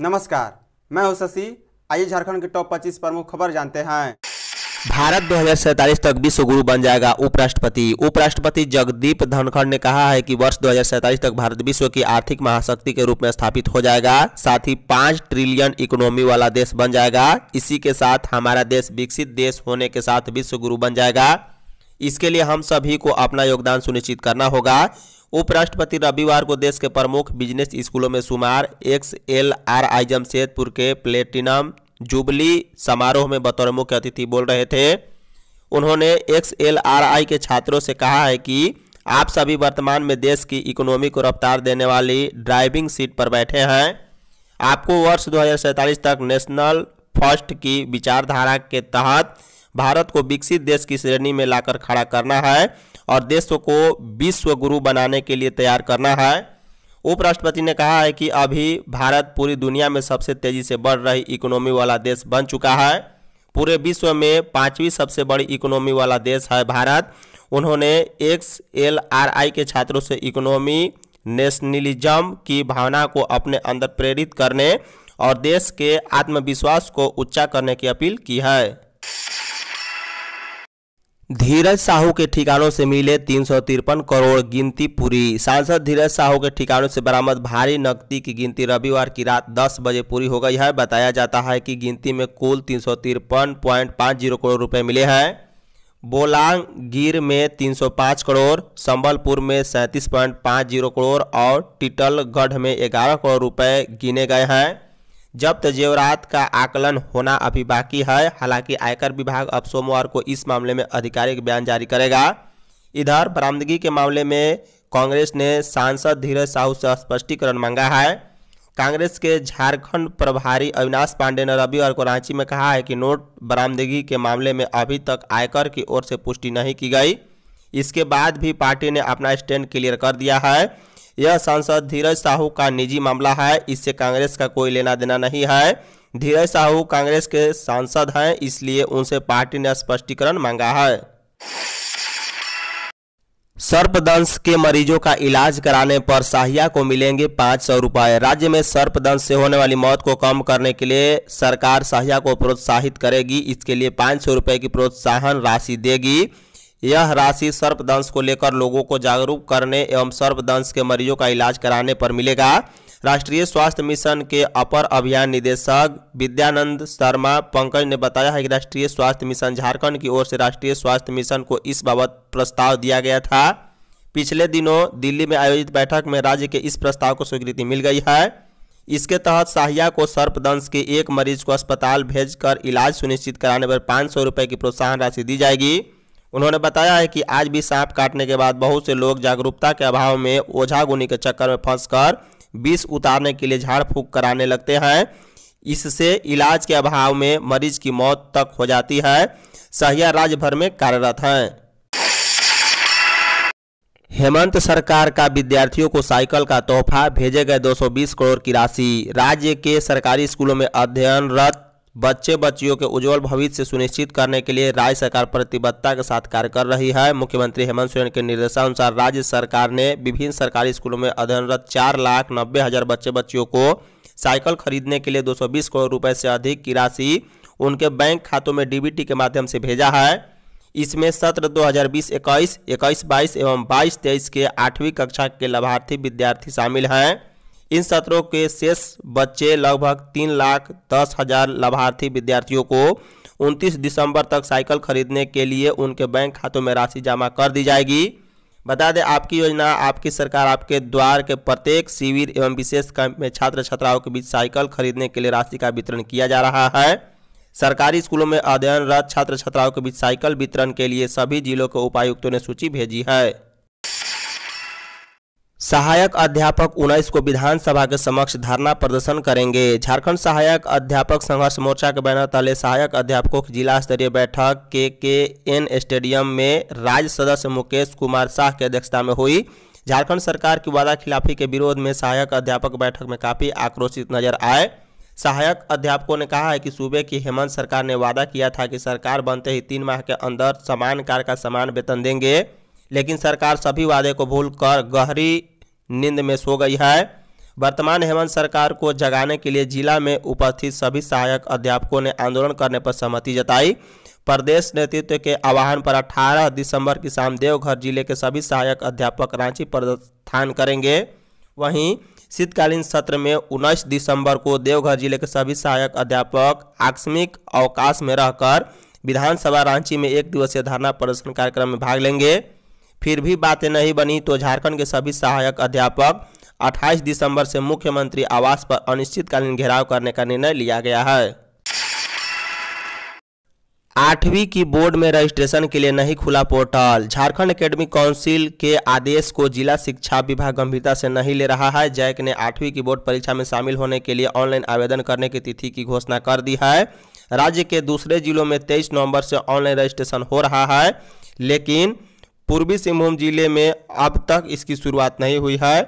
नमस्कार मैं हूं शशि आइए झारखंड के टॉप 25 प्रमुख खबर जानते हैं भारत दो तक विश्व गुरु बन जाएगा उपराष्ट्रपति उपराष्ट्रपति जगदीप धनखड़ ने कहा है कि वर्ष दो तक भारत विश्व की आर्थिक महाशक्ति के रूप में स्थापित हो जाएगा साथ ही पांच ट्रिलियन इकोनॉमी वाला देश बन जाएगा इसी के साथ हमारा देश विकसित देश होने के साथ विश्व गुरु बन जाएगा इसके लिए हम सभी को अपना योगदान सुनिश्चित करना होगा उपराष्ट्रपति रविवार को देश के प्रमुख बिजनेस स्कूलों में शुमार X L R I Jamshedpur के प्लेटिनम जुबली समारोह में बतौर मुख्य अतिथि बोल रहे थे उन्होंने एक्स एल आर आई के छात्रों से कहा है कि आप सभी वर्तमान में देश की इकोनॉमी को रफ्तार देने वाली ड्राइविंग सीट पर बैठे हैं आपको वर्ष दो तक नेशनल फर्स्ट की विचारधारा के तहत भारत को विकसित देश की श्रेणी में लाकर खड़ा करना है और देश को विश्व गुरु बनाने के लिए तैयार करना है उपराष्ट्रपति ने कहा है कि अभी भारत पूरी दुनिया में सबसे तेजी से बढ़ रही इकोनॉमी वाला देश बन चुका है पूरे विश्व में पांचवी सबसे बड़ी इकोनॉमी वाला देश है भारत उन्होंने एक्स एल आर आई के छात्रों से इकोनॉमी नेशनलिज्म की भावना को अपने अंदर प्रेरित करने और देश के आत्मविश्वास को उच्चा करने की अपील की है धीरज साहू के ठिकानों से मिले तीन करोड़ गिनती पूरी सांसद धीरज साहू के ठिकानों से बरामद भारी नकदी की गिनती रविवार की रात 10 बजे पूरी हो गई है बताया जाता है कि गिनती में कुल तीन करोड़ रुपए मिले हैं बोलांगीर में 305 करोड़ संबलपुर में सैंतीस करोड़ और टिटलगढ़ में 11 करोड़ रुपए गिने गए हैं जब्त तो जेवरात का आकलन होना अभी बाकी है हालांकि आयकर विभाग अब सोमवार को इस मामले में आधिकारिक बयान जारी करेगा इधर बरामदगी के मामले में कांग्रेस ने सांसद धीरज साहू से स्पष्टीकरण मांगा है कांग्रेस के झारखंड प्रभारी अविनाश पांडे ने रविवार को रांची में कहा है कि नोट बरामदगी के मामले में अभी तक आयकर की ओर से पुष्टि नहीं की गई इसके बाद भी पार्टी ने अपना स्टैंड क्लियर कर दिया है यह सांसद धीरज साहू का निजी मामला है इससे कांग्रेस का कोई लेना देना नहीं है धीरज साहू कांग्रेस के सांसद हैं इसलिए उनसे पार्टी ने स्पष्टीकरण मांगा है सर्पदंश के मरीजों का इलाज कराने पर साहिया को मिलेंगे पाँच सौ रुपये राज्य में सर्पदंश से होने वाली मौत को कम करने के लिए सरकार साहिया को प्रोत्साहित करेगी इसके लिए पाँच सौ रुपये की प्रोत्साहन राशि देगी यह राशि सर्पदंश को लेकर लोगों को जागरूक करने एवं सर्पदंश के मरीजों का इलाज कराने पर मिलेगा राष्ट्रीय स्वास्थ्य मिशन के अपर अभियान निदेशक विद्यानंद शर्मा पंकज ने बताया है कि राष्ट्रीय स्वास्थ्य मिशन झारखंड की ओर से राष्ट्रीय स्वास्थ्य मिशन को इस बाबत प्रस्ताव दिया गया था पिछले दिनों दिल्ली में आयोजित बैठक में राज्य के इस प्रस्ताव को स्वीकृति मिल गई है इसके तहत साहिया को सर्पदंश के एक मरीज को अस्पताल भेजकर इलाज सुनिश्चित कराने पर पाँच सौ रुपये की प्रोत्साहन राशि दी जाएगी उन्होंने बताया है कि आज भी सांप काटने के बाद बहुत से लोग जागरूकता के अभाव में ओझा गुनी के चक्कर में फंसकर विष उतारने के लिए झाड़ फूक कराने लगते हैं इससे इलाज के अभाव में मरीज की मौत तक हो जाती है सहिया राज्य भर में कार्यरत हैं हेमंत सरकार का विद्यार्थियों को साइकिल का तोहफा भेजे गए 220 करोड़ की राशि राज्य के सरकारी स्कूलों में अध्ययनरत बच्चे बच्चियों के उज्जवल भविष्य सुनिश्चित करने के लिए राज्य सरकार प्रतिबद्धता के साथ कार्य कर रही है मुख्यमंत्री हेमंत सोरेन के निर्देशानुसार राज्य सरकार ने विभिन्न सरकारी स्कूलों में अध्ययनरत चार लाख नब्बे हजार बच्चे बच्चियों को साइकिल खरीदने के लिए 220 करोड़ रुपए से अधिक की राशि उनके बैंक खातों में डीबीटी के माध्यम से भेजा है इसमें सत्र 2020 इक्कीस इक्कीस बाईस एवं बाईस तेईस के आठवीं कक्षा के लाभार्थी विद्यार्थी शामिल हैं इन सत्रों के शेष बच्चे लगभग तीन लाख दस हजार लाभार्थी विद्यार्थियों को 29 दिसंबर तक साइकिल खरीदने के लिए उनके बैंक खातों में राशि जमा कर दी जाएगी बता दें आपकी योजना आपकी सरकार आपके द्वार के प्रत्येक शिविर एवं विशेष कैंप में छात्र छात्राओं के बीच साइकिल खरीदने के लिए राशि का वितरण किया जा रहा है सरकारी स्कूलों में अध्ययनरत छात्र छात्राओं के बीच साइकिल वितरण के लिए सभी जिलों के उपायुक्तों ने सूची भेजी है सहायक अध्यापक उन्नीस को विधानसभा के समक्ष धरना प्रदर्शन करेंगे झारखंड सहायक अध्यापक संघर्ष मोर्चा के बैनर तले सहायक अध्यापकों की जिला स्तरीय बैठक के के एन स्टेडियम में राज्य सदस्य मुकेश कुमार शाह की अध्यक्षता में हुई झारखंड सरकार की वादा खिलाफी के विरोध में सहायक अध्यापक बैठक में काफ़ी आक्रोशित नजर आए सहायक अध्यापकों ने कहा है कि सूबे की हेमंत सरकार ने वादा किया था कि सरकार बनते ही तीन माह के अंदर समान कार्य का समान वेतन देंगे लेकिन सरकार सभी वादे को भूलकर गहरी नींद में सो गई है वर्तमान हेमंत सरकार को जगाने के लिए जिला में उपस्थित सभी सहायक अध्यापकों ने आंदोलन करने पर सहमति जताई प्रदेश नेतृत्व के आह्वान पर 18 दिसंबर की शाम देवघर जिले के सभी सहायक अध्यापक रांची प्रस्थान करेंगे वहीं शीतकालीन सत्र में उन्नीस दिसंबर को देवघर जिले के सभी सहायक अध्यापक आकस्मिक अवकाश में रहकर विधानसभा रांची में एक दिवसीय धरना प्रदर्शन कार्यक्रम में भाग लेंगे फिर भी बातें नहीं बनी तो झारखंड के सभी सहायक अध्यापक 28 दिसंबर से मुख्यमंत्री आवास पर अनिश्चितकालीन घेराव करने का निर्णय लिया गया है आठवीं की बोर्ड में रजिस्ट्रेशन के लिए नहीं खुला पोर्टल झारखंड एकेडमिक काउंसिल के आदेश को जिला शिक्षा विभाग गंभीरता से नहीं ले रहा है जैक ने आठवीं की बोर्ड परीक्षा में शामिल होने के लिए ऑनलाइन आवेदन करने की तिथि की घोषणा कर दी है राज्य के दूसरे जिलों में तेईस नवंबर से ऑनलाइन रजिस्ट्रेशन हो रहा है लेकिन पूर्वी सिंहभूम जिले में अब तक इसकी शुरुआत नहीं हुई है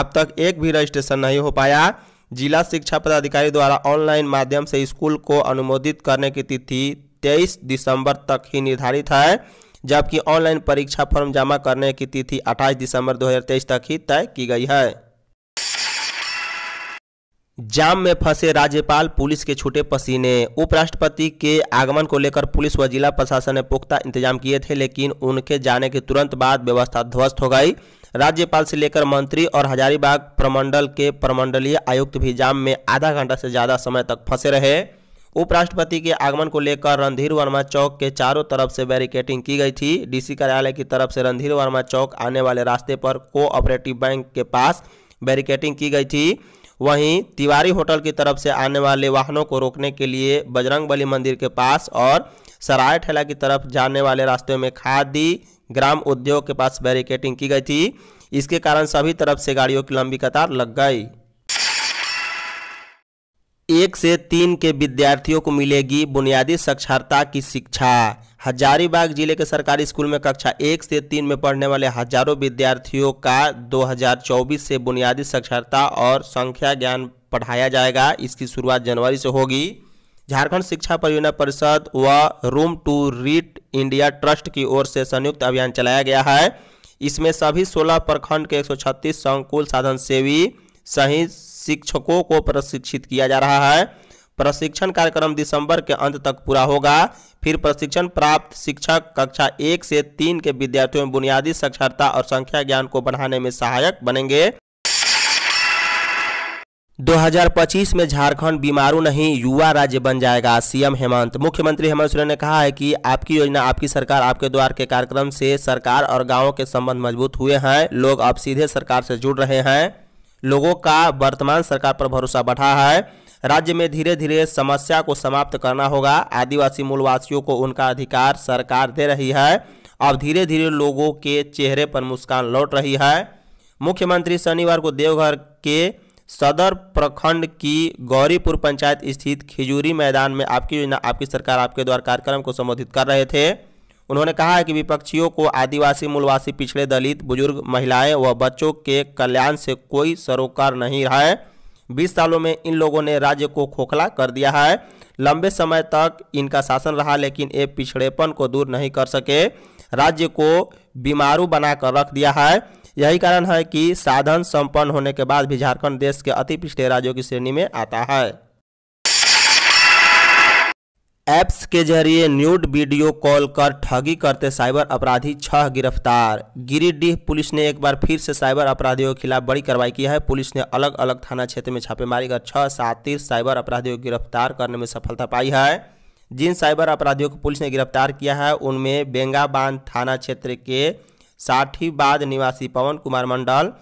अब तक एक भी रजिस्ट्रेशन नहीं हो पाया जिला शिक्षा पदाधिकारी द्वारा ऑनलाइन माध्यम से स्कूल को अनुमोदित करने की तिथि 23 दिसंबर तक ही निर्धारित है जबकि ऑनलाइन परीक्षा फॉर्म जमा करने की तिथि 28 दिसंबर 2023 तक ही तय की गई है जाम में फंसे राज्यपाल पुलिस के छूटे पसीने उपराष्ट्रपति के आगमन को लेकर पुलिस व जिला प्रशासन ने पुख्ता इंतजाम किए थे लेकिन उनके जाने के तुरंत बाद व्यवस्था ध्वस्त हो गई राज्यपाल से लेकर मंत्री और हजारीबाग प्रमंडल के प्रमंडलीय आयुक्त भी जाम में आधा घंटा से ज़्यादा समय तक फंसे रहे उपराष्ट्रपति के आगमन को लेकर रणधीर वर्मा चौक के चारों तरफ से बैरिकेटिंग की गई थी डीसी कार्यालय की तरफ से रणधीर वर्मा चौक आने वाले रास्ते पर कोऑपरेटिव बैंक के पास बैरिकेटिंग की गई थी वहीं तिवारी होटल की तरफ से आने वाले वाहनों को रोकने के लिए बजरंगबली मंदिर के पास और सराय ठेला की तरफ जाने वाले रास्ते में खादी ग्राम उद्योग के पास बैरिकेटिंग की गई थी इसके कारण सभी तरफ से गाड़ियों की लंबी कतार लग गई एक से तीन के विद्यार्थियों को मिलेगी बुनियादी साक्षरता की शिक्षा हजारीबाग जिले के सरकारी स्कूल में कक्षा एक से तीन में पढ़ने वाले हजारों विद्यार्थियों का 2024 से बुनियादी साक्षरता और संख्या ज्ञान पढ़ाया जाएगा इसकी शुरुआत जनवरी से होगी झारखंड शिक्षा परियोजना परिषद व Room to Read India Trust की ओर से संयुक्त अभियान चलाया गया है इसमें सभी 16 प्रखंड के 136 संकुल साधन सेवी सही शिक्षकों को प्रशिक्षित किया जा रहा है प्रशिक्षण कार्यक्रम दिसंबर के अंत तक पूरा होगा फिर प्रशिक्षण प्राप्त शिक्षक कक्षा एक से तीन के विद्यार्थियों में बुनियादी साक्षरता और संख्या ज्ञान को बढ़ाने में सहायक बनेंगे 2025 में झारखंड बीमारू नहीं युवा राज्य बन जाएगा सीएम हेमंत मुख्यमंत्री हेमंत सोरेन ने कहा है कि आपकी योजना आपकी सरकार आपके द्वार के कार्यक्रम से सरकार और गाँव के संबंध मजबूत हुए हैं लोग अब सीधे सरकार से जुड़ रहे हैं लोगों का वर्तमान सरकार पर भरोसा बढ़ा है राज्य में धीरे धीरे समस्या को समाप्त करना होगा आदिवासी मूलवासियों को उनका अधिकार सरकार दे रही है अब धीरे धीरे लोगों के चेहरे पर मुस्कान लौट रही है मुख्यमंत्री शनिवार को देवघर के सदर प्रखंड की गौरीपुर पंचायत स्थित खिजूरी मैदान में आपकी योजना आपकी सरकार आपके द्वारा कार्यक्रम को संबोधित कर रहे थे उन्होंने कहा है कि विपक्षियों को आदिवासी मूलवासी पिछड़े दलित बुजुर्ग महिलाएं व बच्चों के कल्याण से कोई सरोकार नहीं है 20 सालों में इन लोगों ने राज्य को खोखला कर दिया है लंबे समय तक इनका शासन रहा लेकिन ये पिछड़ेपन को दूर नहीं कर सके राज्य को बीमारू बनाकर रख दिया है यही कारण है कि साधन संपन्न होने के बाद भी झारखंड देश के अति पिछड़े राज्यों की श्रेणी में आता है ऐप्स के जरिए न्यूड वीडियो कॉल कर ठगी करते साइबर अपराधी छह गिरफ्तार गिरिडीह पुलिस ने एक बार फिर से साइबर अपराधियों के खिलाफ बड़ी कार्रवाई की है पुलिस ने अलग अलग थाना क्षेत्र में छापेमारी कर छह सातिर साइबर अपराधियों को गिरफ्तार करने में सफलता पाई है जिन साइबर अपराधियों को पुलिस ने गिरफ्तार किया है उनमें बेंगाबांध थाना क्षेत्र के साठीबाद निवासी पवन कुमार मंडल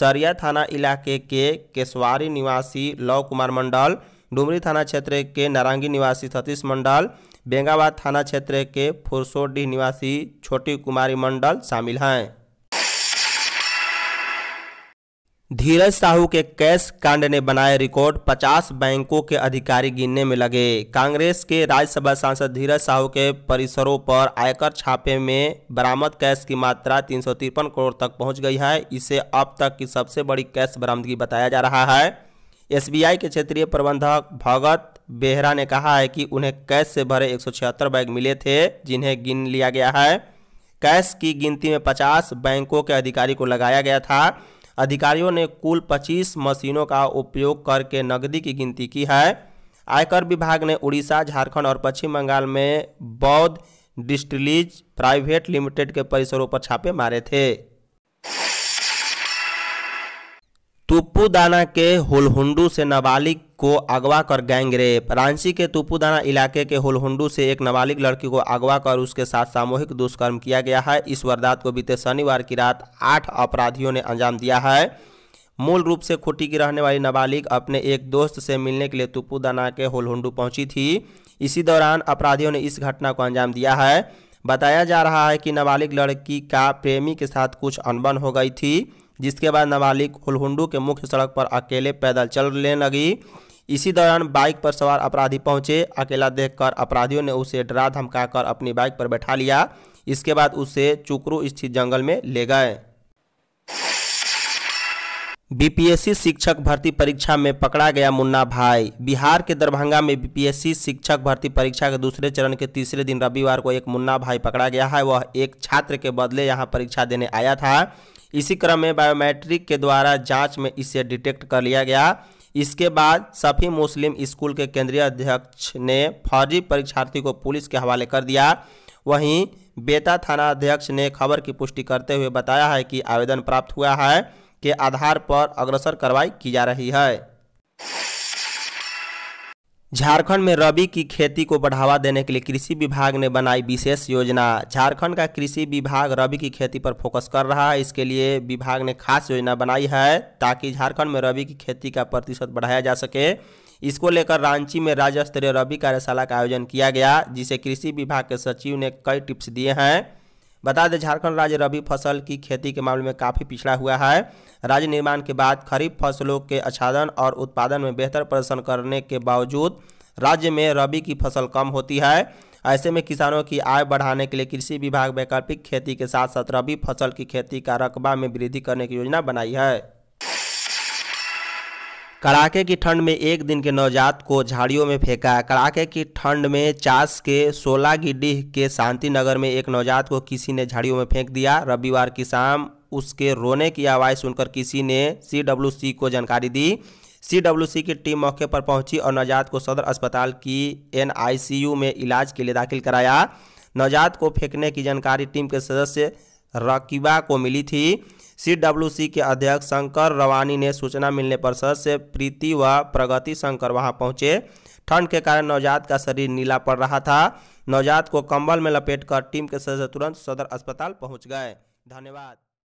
सरिया थाना इलाके के केसवारी निवासी लव कुमार मंडल डुमरी थाना क्षेत्र के नारंगी निवासी सतीश मंडल बेंगाबाद थाना क्षेत्र के फुरसोडी निवासी छोटी कुमारी मंडल शामिल हैं धीरज साहू के कैश कांड ने बनाए रिकॉर्ड 50 बैंकों के अधिकारी गिनने में लगे कांग्रेस के राज्यसभा सांसद धीरज साहू के परिसरों पर आयकर छापे में बरामद कैश की मात्रा तीन करोड़ तक पहुंच गई है इसे अब तक की सबसे बड़ी कैश बरामदगी बताया जा रहा है एसबीआई के क्षेत्रीय प्रबंधक भगत बेहरा ने कहा है कि उन्हें कैश से भरे एक बैग मिले थे जिन्हें गिन लिया गया है कैश की गिनती में 50 बैंकों के अधिकारी को लगाया गया था अधिकारियों ने कुल 25 मशीनों का उपयोग करके नकदी की गिनती की है आयकर विभाग ने उड़ीसा झारखंड और पश्चिम बंगाल में बौद्ध डिस्ट्रिलीज प्राइवेट लिमिटेड के परिसरों पर छापे मारे थे तुप्पूदाना के होलहुंडू से नाबालिग को अगवा कर गैंगरेप रांची के तुपुदाना इलाके के होलहुंडू से एक नाबालिग लड़की को अगवा कर उसके साथ सामूहिक दुष्कर्म किया गया है इस वारदात को बीते शनिवार की रात आठ अपराधियों ने अंजाम दिया है मूल रूप से खुटी की रहने वाली नाबालिग अपने एक दोस्त से मिलने के लिए तुपुदाना के होलहुंडू पहुंची थी इसी दौरान अपराधियों ने इस घटना को अंजाम दिया है बताया जा रहा है कि नाबालिग लड़की का प्रेमी के साथ कुछ अनबन हो गई थी जिसके बाद नाबालिग हुलहुंडू के मुख्य सड़क पर अकेले पैदल चलने लगी इसी दौरान बाइक पर सवार अपराधी पहुंचे अकेला देखकर अपराधियों ने उसे डरा धमकाकर अपनी बाइक पर बैठा लिया इसके बाद उसे चुकरू स्थित जंगल में ले गए बीपीएससी शिक्षक भर्ती परीक्षा में पकड़ा गया मुन्ना भाई बिहार के दरभंगा में बीपीएससी शिक्षक भर्ती परीक्षा के दूसरे चरण के तीसरे दिन रविवार को एक मुन्ना भाई पकड़ा गया है वह एक छात्र के बदले यहां परीक्षा देने आया था इसी क्रम में बायोमेट्रिक के द्वारा जांच में इसे डिटेक्ट कर लिया गया इसके बाद सफी मुस्लिम स्कूल के केंद्रीय अध्यक्ष ने फौजी परीक्षार्थी को पुलिस के हवाले कर दिया वहीं बेता थाना अध्यक्ष ने खबर की पुष्टि करते हुए बताया है कि आवेदन प्राप्त हुआ है के आधार पर अग्रसर कार्रवाई की जा रही है झारखंड में रबी की खेती को बढ़ावा देने के लिए कृषि विभाग ने बनाई विशेष योजना झारखंड का कृषि विभाग रबी की खेती पर फोकस कर रहा है इसके लिए विभाग ने खास योजना बनाई है ताकि झारखंड में रबी की खेती का प्रतिशत बढ़ाया जा सके इसको लेकर रांची में राज्य स्तरीय रबी कार्यशाला का आयोजन किया गया जिसे कृषि विभाग के सचिव ने कई टिप्स दिए हैं बता दें झारखंड राज्य रबी फसल की खेती के मामले में काफ़ी पिछड़ा हुआ है राज्य निर्माण के बाद खरीफ फसलों के आच्छादन और उत्पादन में बेहतर प्रदर्शन करने के बावजूद राज्य में रबी की फसल कम होती है ऐसे में किसानों की आय बढ़ाने के लिए कृषि विभाग वैकल्पिक खेती के साथ साथ रबी फसल की खेती का रकबा में वृद्धि करने की योजना बनाई है कड़ाके की ठंड में एक दिन के नवजात को झाड़ियों में फेंका कड़ाके की ठंड में चास के सोला गिडीह के शांति नगर में एक नवजात को किसी ने झाड़ियों में फेंक दिया रविवार की शाम उसके रोने की आवाज़ सुनकर किसी ने सी को जानकारी दी सी की टीम मौके पर पहुंची और नवजात को सदर अस्पताल की यू में इलाज के लिए दाखिल कराया नवजात को फेंकने की जानकारी टीम के सदस्य रकीबा को मिली थी सी के अध्यक्ष शंकर रवानी ने सूचना मिलने पर सदस्य प्रीति व प्रगति शंकर वहां पहुंचे ठंड के कारण नवजात का शरीर नीला पड़ रहा था नवजात को कंबल में लपेटकर टीम के सदस्य तुरंत सदर अस्पताल पहुंच गए धन्यवाद